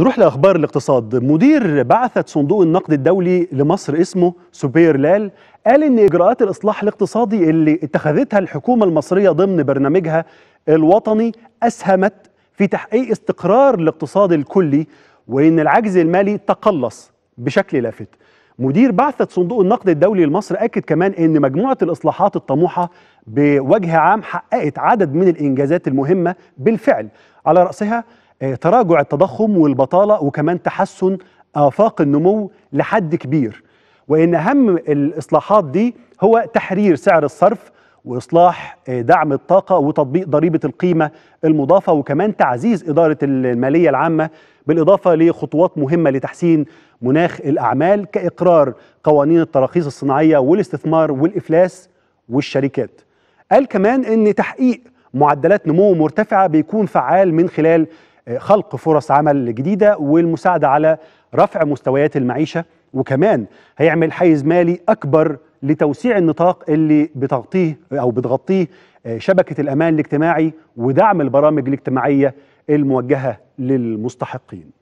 نروح لاخبار الاقتصاد مدير بعثه صندوق النقد الدولي لمصر اسمه سوبير لال قال ان اجراءات الاصلاح الاقتصادي اللي اتخذتها الحكومه المصريه ضمن برنامجها الوطني اسهمت في تحقيق استقرار الاقتصاد الكلي وان العجز المالي تقلص بشكل لافت مدير بعثة صندوق النقد الدولي لمصر أكد كمان أن مجموعة الإصلاحات الطموحة بوجه عام حققت عدد من الإنجازات المهمة بالفعل على رأسها آه، تراجع التضخم والبطاله وكمان تحسن آفاق النمو لحد كبير وإن أهم الإصلاحات دي هو تحرير سعر الصرف وإصلاح آه، دعم الطاقة وتطبيق ضريبة القيمة المضافة وكمان تعزيز إدارة المالية العامة بالإضافة لخطوات مهمة لتحسين مناخ الأعمال كإقرار قوانين التراخيص الصناعية والاستثمار والإفلاس والشركات قال كمان أن تحقيق معدلات نمو مرتفعة بيكون فعال من خلال خلق فرص عمل جديده والمساعده على رفع مستويات المعيشه وكمان هيعمل حيز مالي اكبر لتوسيع النطاق اللي بتغطيه او بتغطيه آه، شبكه الامان الاجتماعي ودعم البرامج الاجتماعيه الموجهه للمستحقين